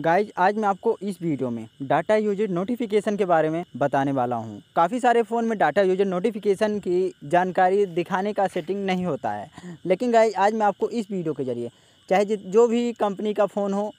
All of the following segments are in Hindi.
गाइज आज मैं आपको इस वीडियो में डाटा यूजर नोटिफिकेशन के बारे में बताने वाला हूँ काफ़ी सारे फ़ोन में डाटा यूजर नोटिफिकेशन की जानकारी दिखाने का सेटिंग नहीं होता है लेकिन गाइज आज मैं आपको इस वीडियो के जरिए चाहे जो भी कंपनी का फ़ोन हो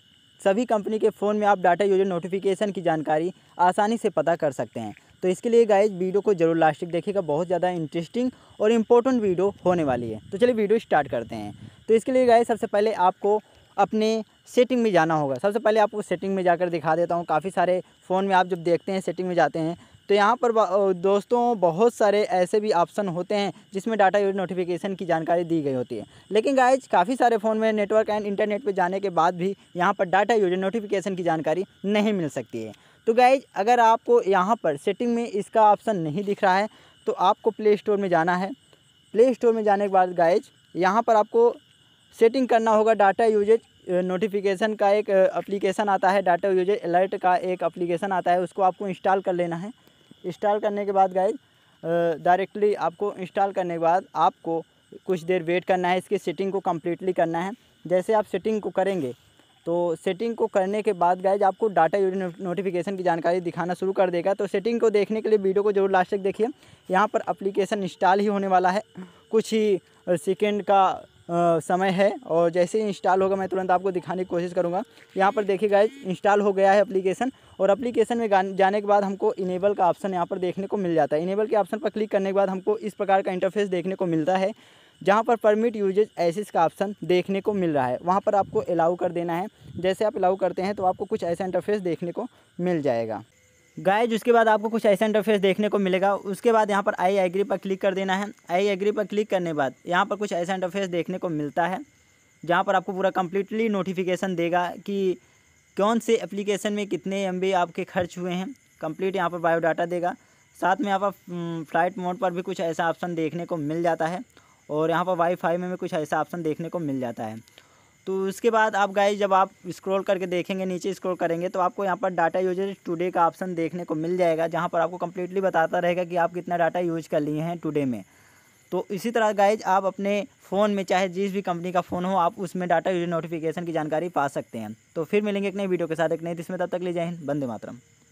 सभी कंपनी के फ़ोन में आप डाटा यूजर नोटिफिकेशन की जानकारी आसानी से पता कर सकते हैं तो इसके लिए गाइज वीडियो को जरूर लास्टिक देखेगा बहुत ज़्यादा इंटरेस्टिंग और इम्पोर्टेंट वीडियो होने वाली है तो चलिए वीडियो स्टार्ट करते हैं तो इसके लिए गाइज सबसे पहले आपको अपने सेटिंग में जाना होगा सबसे पहले आपको सेटिंग में जाकर दिखा देता हूँ काफ़ी सारे फ़ोन में आप जब देखते हैं सेटिंग में जाते हैं तो यहाँ पर दोस्तों बहुत सारे ऐसे भी ऑप्शन होते हैं जिसमें डाटा यूज नोटिफिकेशन की जानकारी दी गई होती है लेकिन गाइज काफ़ी सारे फ़ोन में नेटवर्क एंड इंटरनेट पर जाने के बाद भी यहाँ पर डाटा यूज नोटिफिकेशन की जानकारी नहीं मिल सकती है तो गाइज अगर आपको यहाँ पर सेटिंग में इसका ऑप्शन नहीं दिख रहा है तो आपको प्ले स्टोर में जाना है प्ले स्टोर में जाने के बाद गाइज यहाँ पर आपको सेटिंग करना होगा डाटा यूजेज नोटिफिकेशन का एक एप्लीकेशन आता है डाटा यूजेज अलर्ट का एक एप्लीकेशन आता है उसको आपको इंस्टॉल कर लेना है इंस्टॉल करने के बाद गाइज डायरेक्टली आपको इंस्टॉल करने के बाद आपको कुछ देर वेट करना है इसकी सेटिंग को कम्प्लीटली करना है जैसे आप सेटिंग को करेंगे तो सेटिंग को करने के बाद गाइज आपको डाटा यूज नोटिफिकेशन की जानकारी दिखाना शुरू कर देगा तो सेटिंग को देखने के लिए वीडियो को जरूर लास्ट तक देखिए यहाँ पर अप्लीकेशन इंस्टॉल ही होने वाला है कुछ ही सेकेंड का समय है और जैसे ही इंस्टॉल होगा मैं तुरंत आपको दिखाने की कोशिश करूँगा यहाँ पर देखिए गाइज इंस्टॉल हो गया है एप्लीकेशन और एप्लीकेशन में जाने के बाद हमको इनेबल का ऑप्शन यहाँ पर देखने को मिल जाता है इनेबल के ऑप्शन पर क्लिक करने के बाद हमको इस प्रकार का इंटरफेस देखने को मिलता है जहाँ पर परमिट यूजेज एसिस का ऑप्शन देखने को मिल रहा है वहाँ पर आपको अलाउ कर देना है जैसे आप अलाउ करते हैं तो आपको कुछ ऐसा इंटरफेस देखने को मिल जाएगा गाइज उसके बाद आपको कुछ ऐसा इंटरफेस देखने को मिलेगा उसके बाद यहाँ पर आई एग्री पर क्लिक कर देना है आई एग्री पर क्लिक करने बाद यहाँ पर कुछ ऐसा इंटरफेस देखने को मिलता है जहाँ पर आपको पूरा कम्प्लीटली नोटिफिकेशन देगा कि कौन से एप्लीकेशन में कितने एम आपके खर्च हुए हैं कम्प्लीट यहाँ पर बायोडाटा देगा साथ में यहाँ पर फ्लाइट हम्म, मोड पर भी कुछ ऐसा ऑप्शन देखने को मिल जाता है और यहाँ पर वाईफाई में भी कुछ ऐसा ऑप्शन देखने को मिल जाता है तो उसके बाद आप गाइज जब आप स्क्रॉल करके देखेंगे नीचे स्क्रॉल करेंगे तो आपको यहाँ पर डाटा यूजेज टुडे का ऑप्शन देखने को मिल जाएगा जहाँ पर आपको कम्प्लीटली बताता रहेगा कि आप कितना डाटा यूज कर लिए हैं टुडे में तो इसी तरह गाइज आप अपने फ़ोन में चाहे जिस भी कंपनी का फ़ोन हो आप उसमें डाटा यूज नोटिफिकेशन की जानकारी पा सकते हैं तो फिर मिलेंगे एक नई वीडियो के साथ एक नई जिसमें तब तक ले जाए बंदे मातरम